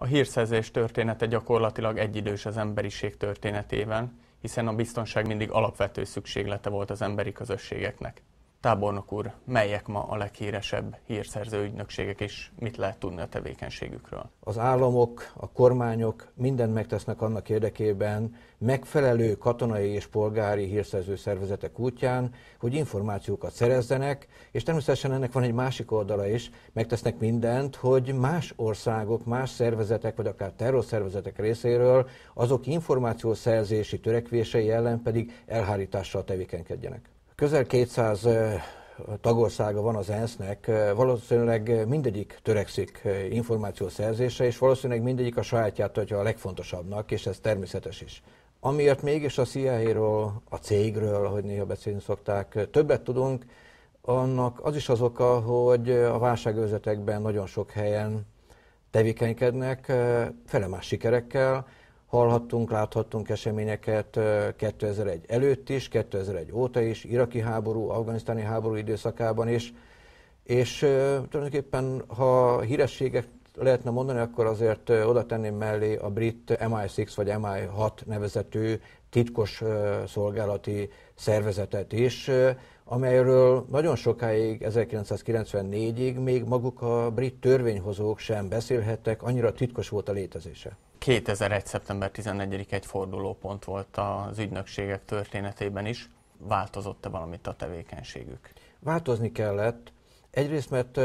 A hírszerzés története gyakorlatilag egyidős az emberiség történetében, hiszen a biztonság mindig alapvető szükséglete volt az emberi közösségeknek. Tábornok úr, melyek ma a leghíresebb hírszerző ügynökségek, és mit lehet tudni a tevékenységükről? Az államok, a kormányok mindent megtesznek annak érdekében, megfelelő katonai és polgári hírszerző szervezetek útján, hogy információkat szerezzenek, és természetesen ennek van egy másik oldala is, megtesznek mindent, hogy más országok, más szervezetek, vagy akár terrorszervezetek részéről azok információszerzési törekvései ellen pedig elhárítással tevékenykedjenek. Közel 200 tagországa van az ENSZ-nek, valószínűleg mindegyik törekszik információ szerzése, és valószínűleg mindegyik a sajátját tartja a legfontosabbnak, és ez természetes is. Amiért mégis a CIA-ról, a cégről, ahogy néha beszélni szokták, többet tudunk, annak az is az oka, hogy a válságőzetekben nagyon sok helyen tevékenykednek, felemás sikerekkel, hallhattunk, láthattunk eseményeket 2001 előtt is, 2001 óta is, iraki háború, afganisztáni háború időszakában is, és tulajdonképpen ha hírességek lehetne mondani, akkor azért oda tenném mellé a brit MI6 vagy MI6 nevezetű titkos szolgálati szervezetet is, amelyről nagyon sokáig, 1994-ig még maguk a brit törvényhozók sem beszélhettek, annyira titkos volt a létezése. 2001. szeptember 14. egy fordulópont volt az ügynökségek történetében is. Változott-e valamit a tevékenységük? Változni kellett. Egyrészt, mert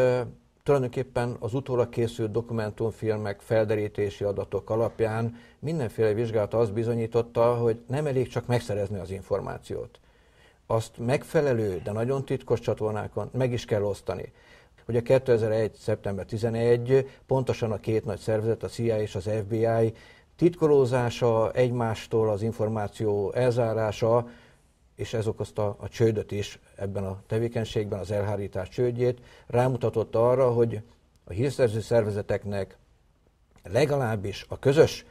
tulajdonképpen az utólag készült dokumentumfilmek, felderítési adatok alapján mindenféle vizsgálata azt bizonyította, hogy nem elég csak megszerezni az információt. Azt megfelelő, de nagyon titkos csatornákon meg is kell osztani. Ugye 2001. szeptember 11 pontosan a két nagy szervezet, a CIA és az FBI titkolózása, egymástól az információ elzárása és ez okozta a csődöt is ebben a tevékenységben, az elhárítás csődjét, rámutatott arra, hogy a hírszerző szervezeteknek legalábbis a közös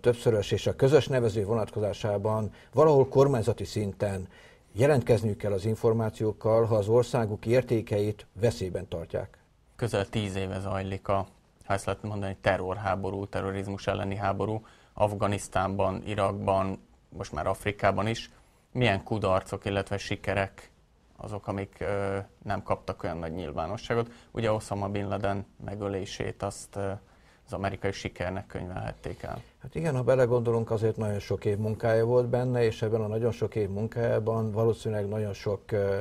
többszörös és a közös nevező vonatkozásában valahol kormányzati szinten jelentkezniük kell az információkkal, ha az országuk értékeit veszélyben tartják. Közel tíz éve zajlik a, ha ezt lehet mondani, terrorháború, terrorizmus elleni háború, Afganisztánban, Irakban, most már Afrikában is milyen kudarcok, illetve sikerek azok, amik ö, nem kaptak olyan nagy nyilvánosságot. Ugye Osama Bin Laden megölését azt ö, az amerikai sikernek könyvelhették el. Hát igen, ha belegondolunk, azért nagyon sok év munkája volt benne, és ebben a nagyon sok év munkájában valószínűleg nagyon sok ö,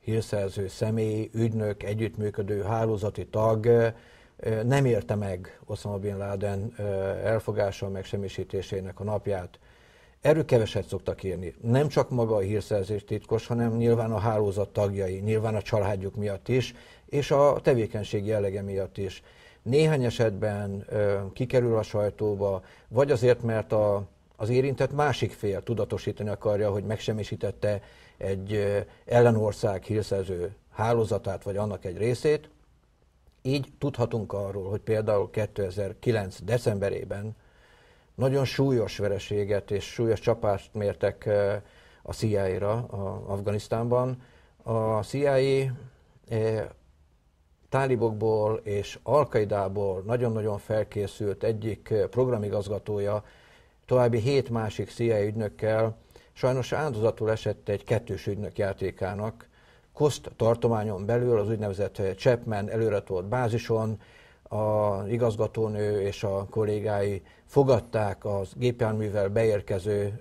hírszerző személy, ügynök, együttműködő, hálózati tag ö, nem érte meg Osama Bin Laden ö, elfogása, megsemmisítésének a napját. Erről keveset szoktak írni. Nem csak maga a hírszerzés titkos, hanem nyilván a hálózat tagjai, nyilván a családjuk miatt is, és a tevékenység jellege miatt is. Néhány esetben ö, kikerül a sajtóba, vagy azért, mert a, az érintett másik fél tudatosítani akarja, hogy megsemmisítette egy ö, ellenország hírszerző hálózatát, vagy annak egy részét. Így tudhatunk arról, hogy például 2009. decemberében nagyon súlyos vereséget és súlyos csapást mértek eh, a CIA-ra Afganisztánban. A CIA eh, tálibokból és Alkaidából nagyon-nagyon felkészült egyik eh, programigazgatója további hét másik CIA ügynökkel sajnos áldozatul esett egy kettős ügynök játékának. Koszt tartományon belül az úgynevezett Chapman előretolt bázison a igazgatónő és a kollégái fogadták az gépjárművel beérkező,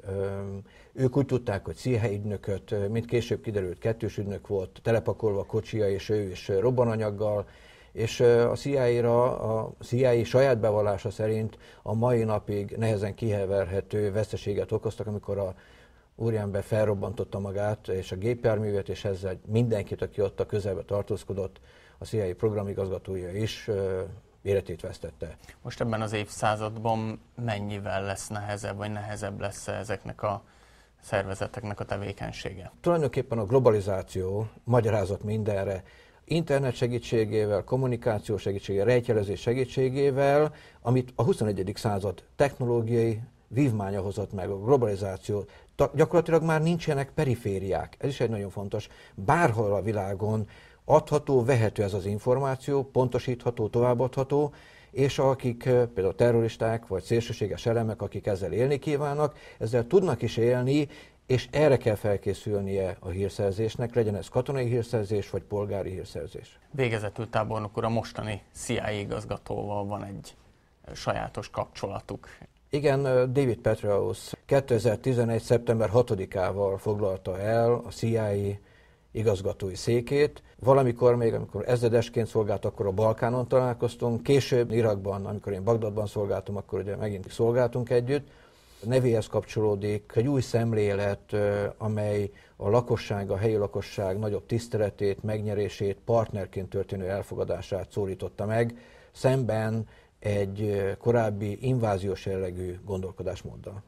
ők úgy tudták, hogy Szilhe ügynököt, mint később kiderült, kettős ügynök volt, telepakolva a kocsia, és ő is robbananyaggal, és a CIA-ra, a CIA saját bevallása szerint a mai napig nehezen kiheverhető veszteséget okoztak, amikor a úriember felrobbantotta magát, és a gépjárművet, és ezzel mindenkit, aki ott a közelbe tartózkodott, a CIA programigazgatója is életét vesztette. Most ebben az évszázadban mennyivel lesz nehezebb, vagy nehezebb lesz ezeknek a szervezeteknek a tevékenysége? Tulajdonképpen a globalizáció magyarázat mindenre. Internet segítségével, kommunikáció segítségével, rejtjelezés segítségével, amit a 21. század technológiai vívmánya hozott meg, a globalizáció. gyakorlatilag már nincsenek perifériák. Ez is egy nagyon fontos. Bárhol a világon adható, vehető ez az információ, pontosítható, továbbadható, és akik eh, például terroristák vagy szélsőséges elemek, akik ezzel élni kívánnak, ezzel tudnak is élni, és erre kell felkészülnie a hírszerzésnek, legyen ez katonai hírszerzés vagy polgári hírszerzés. Végezetül tábornok úr, a mostani CIA igazgatóval van egy sajátos kapcsolatuk. Igen, David Petraeus 2011. szeptember 6-ával foglalta el a CIA igazgatói székét. Valamikor még, amikor ezredesként szolgált, akkor a Balkánon találkoztunk, később Irakban, amikor én Bagdadban szolgáltam, akkor ugye megint szolgáltunk együtt. A nevéhez kapcsolódik egy új szemlélet, amely a lakosság, a helyi lakosság nagyobb tiszteletét, megnyerését, partnerként történő elfogadását szólította meg, szemben egy korábbi inváziós jellegű gondolkodásmóddal.